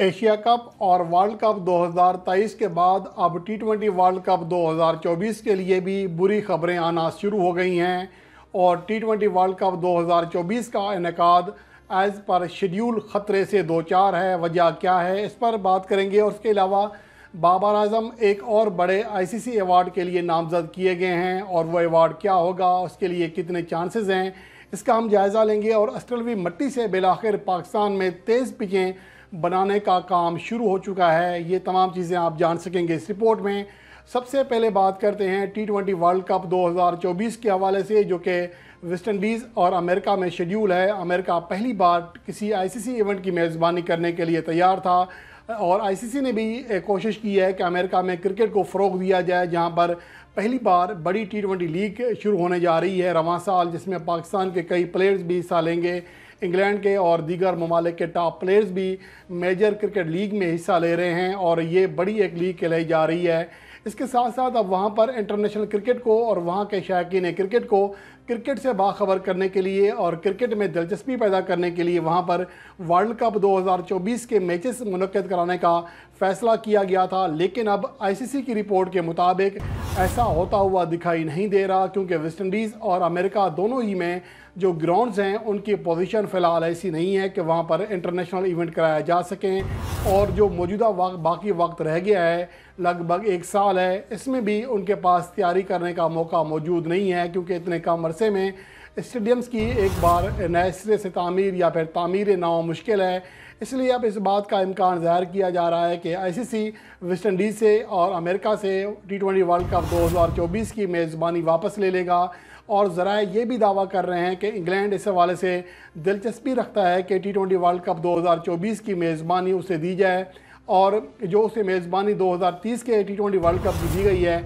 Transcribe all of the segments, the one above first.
Asia cup और world cup 2023 के बाद अब टी ट्वेंटी वर्ल्ड कप 2024 के लिए भी बुरी खबरें आना शुरू हो गई हैं और टी ट्वेंटी वर्ल्ड कप 2024 का इनका एज़ पर शेड्यूल ख़तरे से दो चार है वजह क्या है इस पर बात करेंगे और उसके अलावा बाबर आजम एक और बड़े आईसीसी अवार्ड के लिए नामजद किए गए हैं और वह अवार्ड क्या होगा उसके लिए कितने चांसेज़ हैं इसका हम जायज़ा लेंगे और अस्ट्रलवी मट्टी से बिलाखिर पाकिस्तान में तेज़ पिचें बनाने का काम शुरू हो चुका है ये तमाम चीज़ें आप जान सकेंगे इस रिपोर्ट में सबसे पहले बात करते हैं टी ट्वेंटी वर्ल्ड कप 2024 के हवाले से जो कि वेस्ट इंडीज़ और अमेरिका में शेड्यूल है अमेरिका पहली बार किसी आईसीसी इवेंट की मेज़बानी करने के लिए तैयार था और आईसीसी ने भी कोशिश की है कि अमेरिका में क्रिकेट को फ़रोग दिया जाए जहाँ पर पहली बार बड़ी टी ट्वेंटी लीग शुरू होने जा रही है रवा साल जिसमें पाकिस्तान के कई प्लेयर्स भी हिस्सा लेंगे इंग्लैंड के और दीगर ममालिक के टॉप प्लेयर्स भी मेजर क्रिकेट लीग में हिस्सा ले रहे हैं और ये बड़ी एक लीग खिलाई जा रही है इसके साथ साथ अब वहाँ पर इंटरनेशनल क्रिकेट को और वहाँ के शायकीन क्रिकेट को क्रिकेट से बाखबर करने के लिए और क्रिकेट में दिलचस्पी पैदा करने के लिए वहाँ पर वर्ल्ड कप 2024 के मैचेस मनद कराने का फैसला किया गया था लेकिन अब आईसीसी की रिपोर्ट के मुताबिक ऐसा होता हुआ दिखाई नहीं दे रहा क्योंकि वेस्टइंडीज़ और अमेरिका दोनों ही में जो ग्राउंड्स हैं उनकी पोजीशन फ़िलहाल ऐसी नहीं है कि वहाँ पर इंटरनेशनल इवेंट कराया जा सकें और जो मौजूदा वक्त बाकी वक्त रह गया है लगभग एक साल है इसमें भी उनके पास तैयारी करने का मौका मौजूद नहीं है क्योंकि इतने कम अरसे में स्टेडियम्स की एक बार नए सिरे से तमीर या फिर तमीर ना मुश्किल है इसलिए अब इस बात का इम्कान ज़ाहिर किया जा रहा है कि आईसीसी वेस्ट इंडीज़ से और अमेरिका से टी ट्वेंटी वर्ल्ड कप 2024 की मेज़बानी वापस ले लेगा और ज़रा ये भी दावा कर रहे हैं कि इंग्लैंड इस हवाले से दिलचस्पी रखता है कि टी ट्वेंटी वर्ल्ड कप 2024 की मेज़बानी उसे दी जाए और जो उसे मेज़बानी 2030 के टी ट्वेंटी वर्ल्ड कप की दी गई है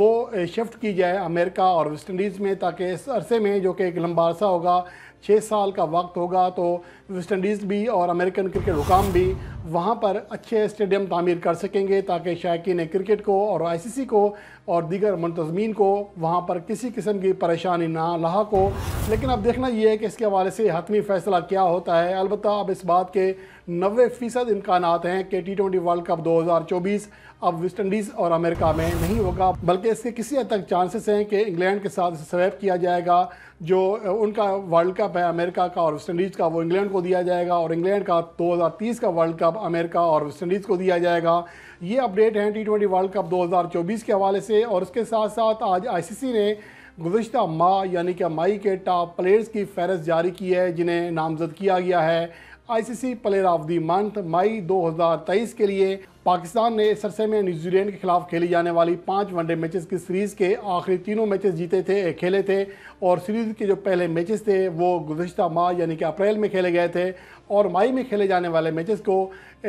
वो शिफ्ट की जाए अमेरिका और वेस्ट इंडीज़ में ताकि इस अरसे में जो कि एक लंबा अरसा होगा छः साल का वक्त होगा तो वेस्ट इंडीज़ भी और अमेरिकन क्रिकेट हुकाम भी वहाँ पर अच्छे स्टेडियम तामीर कर सकेंगे ताकि शायकीन क्रिकेट को और आईसीसी को और दीगर मुंतजमीन को वहाँ पर किसी किस्म की परेशानी ना लाक को लेकिन अब देखना ये है कि इसके हवाले से हतमी फ़ैसला क्या होता है अलबत्त अब इस बात के नबे फ़ीसद इम्कान हैं कि टी ट्वेंटी वर्ल्ड कप 2024 अब वेस्ट इंडीज़ और अमेरिका में नहीं होगा बल्कि इसके किसी हद तक चांसेस हैं कि इंग्लैंड के साथ स्वैप किया जाएगा जो उनका वर्ल्ड कप है अमेरिका का और वेस्ट इंडीज़ का वो इंग्लैंड को दिया जाएगा और इंग्लैंड का 2030 का वर्ल्ड कप अमेरिका और वेस्ट इंडीज़ को दिया जाएगा ये अपडेट हैं टी ट्वेंटी वर्ल्ड कप चौबीस के हवाले से और उसके साथ साथ आज सी ने गुजशत माह यानी कि मई के टॉप प्लेयर्स की फहरस्त जारी की है जिन्हें नामजद किया गया है ICC player of the month May 2023 के लिए पाकिस्तान ने सरसे में न्यूजीलैंड के खिलाफ खेली जाने वाली पांच वनडे मैचेस की सीरीज़ के आखिरी तीनों मैचेस जीते थे खेले थे और सीरीज़ के जो पहले मैचेस थे वो गुजशत माह यानी कि अप्रैल में खेले गए थे और मई में खेले जाने वाले मैचेस को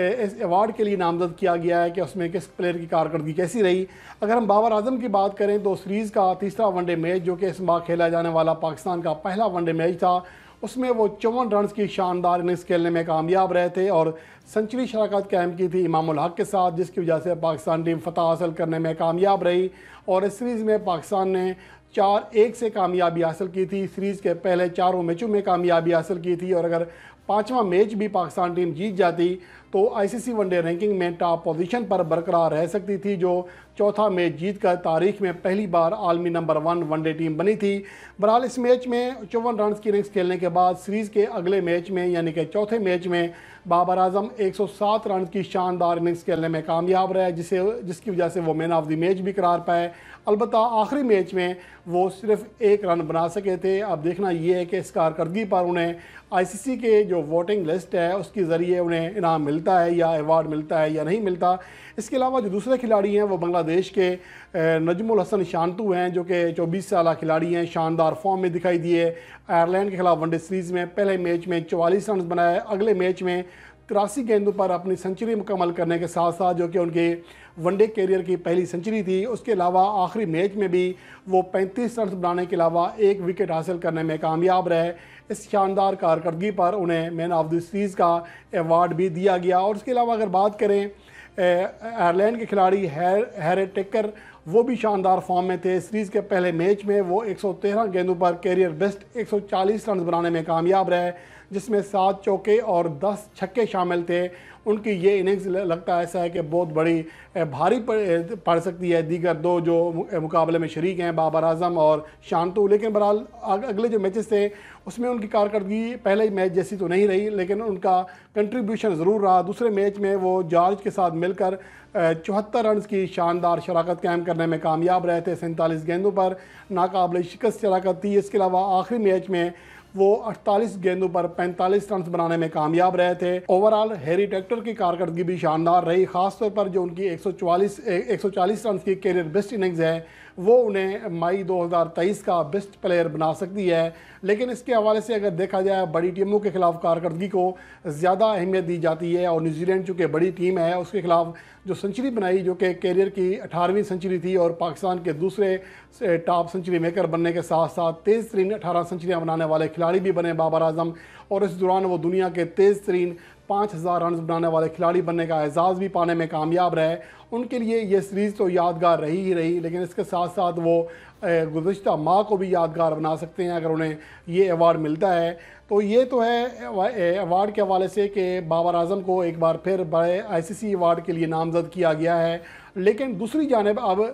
इस अवार्ड के लिए नामजद किया गया है कि उसमें किस प्लेयर की कारकर्दगी कैसी रही अगर हम बाबर आजम की बात करें तो सीरीज़ का तीसरा वनडे मैच जो कि इस माह खेला जाने वाला पाकिस्तान का पहला वनडे मैच था उसमें वो चौवन रन की शानदार इनिंग्स खेलने में कामयाब रहे थे और सेंचुरी शराकत कायम की थी इमामुल हक के साथ जिसकी वजह से पाकिस्तान टीम फतह हासिल करने में कामयाब रही और इस सीरीज़ में पाकिस्तान ने चार एक से कामयाबी हासिल की थी सीरीज़ के पहले चारों मैचों में कामयाबी हासिल की थी और अगर पाँचवा मैच भी पाकिस्तान टीम जीत जाती तो आईसीसी वनडे रैंकिंग में टॉप पोजीशन पर बरकरार रह सकती थी जो चौथा मैच जीतकर तारीख में पहली बार आलमी नंबर वन वनडे टीम बनी थी बहरहाल इस मैच में चौवन रन की इनिंग्स खेलने के बाद सीरीज़ के अगले मैच में यानी कि चौथे मैच में बाबर आजम 107 रन की शानदार इनिंग्स खेलने में कामयाब रहे जिसे जिसकी वजह से वो मैन ऑफ द मैच भी करार पाए अलबत् आखिरी मैच में वो सिर्फ एक रन बना सके थे अब देखना ये है कि इस कारकर्दगी पर उन्हें आईसीसी के जो वोटिंग लिस्ट है उसके ज़रिए उन्हें इनाम मिलता है या एवॉर्ड मिलता है या नहीं मिलता इसके अलावा जो दूसरे खिलाड़ी हैं वो बांग्लादेश के नजमुल हसन शांतू हैं जो कि चौबीस साल खिलाड़ी हैं शानदार फॉर्म में दिखाई दिए आयरलैंड के खिलाफ वनडे सीरीज़ में पहले मैच में चवालीस रन बनाए अगले मैच में तिरासी गेंदों पर अपनी सेंचुरी मुकम्मल करने के साथ साथ जो कि उनके वनडे कैरियर की पहली सेंचुरी थी उसके अलावा आखिरी मैच में भी वो 35 रन बनाने के अलावा एक विकेट हासिल करने में कामयाब रहे इस शानदार कारकर्दगी पर उन्हें मैन ऑफ द सीरीज़ का एवार्ड भी दिया गया और उसके अलावा अगर बात करें आयरलैंड के खिलाड़ी हैर हैरे टेकर वो भी शानदार फॉर्म में थे सीरीज़ के पहले मैच में वो 113 गेंदों पर कैरियर बेस्ट 140 रन बनाने में कामयाब रहे जिसमें सात चौके और 10 छक्के शामिल थे उनकी ये इनिंग्स लगता है ऐसा है कि बहुत बड़ी भारी पड़ सकती है दीगर दो जो मुकाबले में शरीक हैं बाबर आजम और शांतु लेकिन बहरहाल अगले जो मैचेस थे उसमें उनकी कारकर्दगी पहले मैच जैसी तो नहीं रही लेकिन उनका कंट्रीब्यूशन ज़रूर रहा दूसरे मैच में वो जॉर्ज के साथ मिलकर चौहत्तर रन की शानदार शराकत कायम करने में कामयाब रहे थे सैंतालीस गेंदों पर नाकबले शिकस्त शराकत थी इसके अलावा आखिरी मैच में वो 48 गेंदों पर 45 रन बनाने में कामयाब रहे थे ओवरऑल हैरी टेक्टर की कारकर्दगी भी शानदार रही खासतौर पर जो उनकी 144 140 रन की कैरियर बेस्ट इनिंग्स है वो उन्हें मई 2023 का बेस्ट प्लेयर बना सकती है लेकिन इसके हवाले से अगर देखा जाए बड़ी टीमों के खिलाफ कारकर्दगी को ज़्यादा अहमियत दी जाती है और न्यूजीलैंड चूँकि बड़ी टीम है उसके खिलाफ जो सेंचुरी बनाई जो कि कैरियर की अठारहवीं सेंचुरी थी और पाकिस्तान के दूसरे टॉप सेंचुरी मेकर बनने के साथ साथ तेज़ तरीन अठारह सेंचुरियाँ बनाने वाले खिलाड़ी भी बने बाबर आजम और इस दौरान वो दुनिया के तेज़ तरीन पाँच हज़ार रन बनाने वाले खिलाड़ी बनने का एजाज़ भी पाने में कामयाब रहे उनके लिए ये सीरीज़ तो यादगार रही ही रही लेकिन इसके साथ साथ वो गुजशत माह को भी यादगार बना सकते हैं अगर उन्हें ये अवार्ड मिलता है तो ये तो है अवार्ड के हवाले से कि बाबर आजम को एक बार फिर बड़े आईसीसी अवार्ड के लिए नामजद किया गया है लेकिन दूसरी जानब अब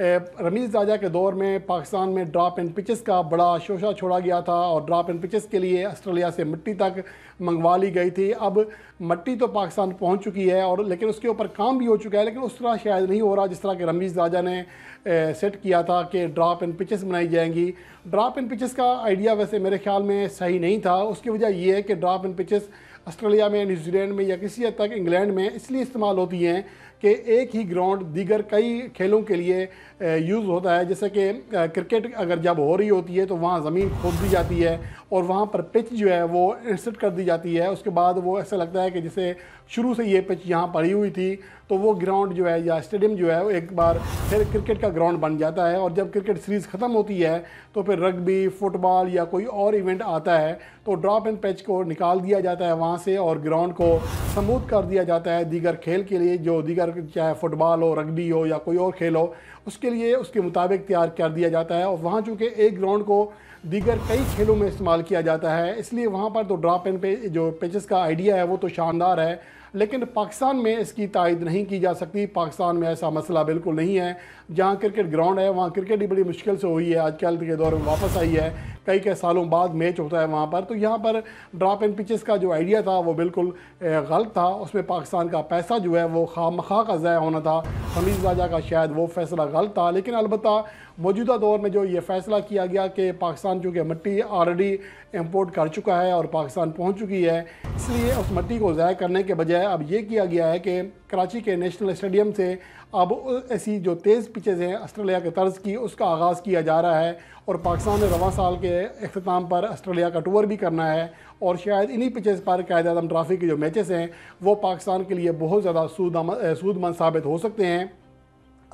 रमीज़ राजा के दौर में पाकिस्तान में ड्राप एंड पिचेस का बड़ा शोशा छोड़ा गया था और ड्राप एंड पिचेस के लिए ऑस्ट्रेलिया से मिट्टी तक मंगवा ली गई थी अब मट्टी तो पाकिस्तान पहुंच चुकी है और लेकिन उसके ऊपर काम भी हो चुका है लेकिन उस तरह शायद नहीं हो रहा जिस तरह के रमीज़ राजा ने सेट किया था कि ड्राप एंड पिचेस बनाई जाएंगी ड्राप एंड पिचेस का आइडिया वैसे मेरे ख्याल में सही नहीं था उसकी वजह यह है कि ड्राप एंड पिचेस ऑस्ट्रेलिया में न्यूजीलैंड में या किसी हद तक इंग्लैंड में इसलिए इस्तेमाल होती हैं कि एक ही ग्राउंड दीगर कई खेलों के लिए यूज़ होता है जैसे कि क्रिकेट अगर जब हो रही होती है तो वहाँ ज़मीन खोद दी जाती है और वहाँ पर पिच जो है वो इंसट कर दी जाती है उसके बाद वो ऐसा लगता है कि जैसे शुरू से ये पिच यहाँ पड़ी हुई थी तो वो ग्राउंड जो है या स्टेडियम जो है वो एक बार फिर क्रिकेट का ग्राउंड बन जाता है और जब क्रिकेट सीरीज़ ख़त्म होती है तो फिर रग्बी फुटबॉल या कोई और इवेंट आता है तो ड्रॉप एंड पैच को निकाल दिया जाता है वहाँ से और ग्राउंड को समूद कर दिया जाता है दीगर खेल के लिए जो दीगर अगर चाहे फुटबॉल हो रग्बी हो या कोई और खेल हो उसके लिए उसके मुताबिक तैयार कर दिया जाता है और वहाँ चूँकि एक ग्राउंड को दीगर कई खेलों में इस्तेमाल किया जाता है इसलिए वहाँ पर तो ड्रॉप एंड पे जो पिचेस का आइडिया है वो तो शानदार है लेकिन पाकिस्तान में इसकी तायद नहीं की जा सकती पाकिस्तान में ऐसा मसला बिल्कुल नहीं है जहाँ क्रिकेट ग्राउंड है वहाँ क्रिकेट ही बड़ी मुश्किल से हुई है आजकल के दौर में वापस आई है कई कई सालों बाद मैच होता है वहाँ पर तो यहाँ पर ड्रॉप एंड पिचेस का जो आइडिया था वो बिल्कुल गलत था उसमें पाकिस्तान का पैसा जो है वो खाम का ज़ाया होना था हमीद राजा का शायद वो फैसला गलत था लेकिन अलबत् मौजूदा दौर में जो ये फैसला किया गया कि पाकिस्तान चूँकि मिट्टी ऑलरेडी इम्पोर्ट कर चुका है और पाकिस्तान पहुँच चुकी है इसलिए उस मिट्टी को ज़ाय करने के बजाय अब ये किया गया है कि कराची के नेशनल स्टेडियम से अब ऐसी जो तेज़ पिचेज़ हैं आस्ट्रेलिया के तर्ज की उसका आगाज़ किया जा रहा है और पाकिस्तान ने रवा साल के अख्ताम पर आस्ट्रेलिया का टूर भी करना है और शायद इन्हीं पिचेस पर कायद अदम ट्राफ़ी के जो मैचेस हैं वो पाकिस्तान के लिए बहुत ज़्यादा सूद सूदमंद साबित हो सकते हैं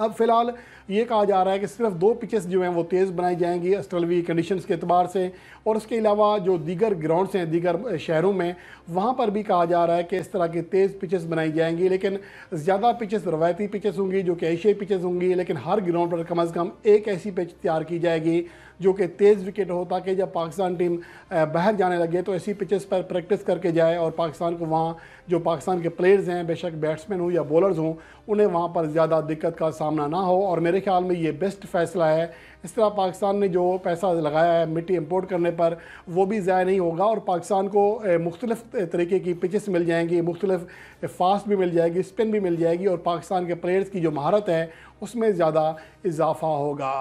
अब फिलहाल ये कहा जा रहा है कि सिर्फ दो पिचेस जो हैं वो तेज़ बनाई जाएंगी अस्ट्रलवी कंडीशन के अतबार से और उसके अलावा जो दीगर ग्राउंड्स हैं दीगर शहरों में वहाँ पर भी कहा जा रहा है कि इस तरह की तेज़ पिचेस बनाई जाएंगी लेकिन ज़्यादा पिचेस रवायती पिचेस होंगी जो कि एशियाई पिचेस होंगी लेकिन हर ग्राउंड पर कम अज़ कम एक ऐसी पिच तैयार की जाएगी जो कि तेज़ विकेट हो ताकि जब पाकिस्तान टीम बाहर जाने लगे तो ऐसी पिचेस पर प्रैक्टिस करके जाए और पाकिस्तान को वहाँ जो पाकिस्तान के प्लेयर्स हैं बेशक बैट्समैन हों या बॉलर्स हों उन्हें वहाँ पर ज़्यादा दिक्कत का सामना ना हो और मेरे ख्याल में ये बेस्ट फैसला है इस तरह पाकिस्तान ने जो पैसा लगाया है मिट्टी इम्पोर्ट करने पर वो भी ज़ाया नहीं होगा और पाकिस्तान को मुख्तलिफ़ तरीके की पिचेस मिल जाएंगी मुख्तलिफ फास्ट भी मिल जाएगी स्पिन भी मिल जाएगी और पाकिस्तान के प्लेयर्स की जो महारत है उसमें ज़्यादा इजाफा होगा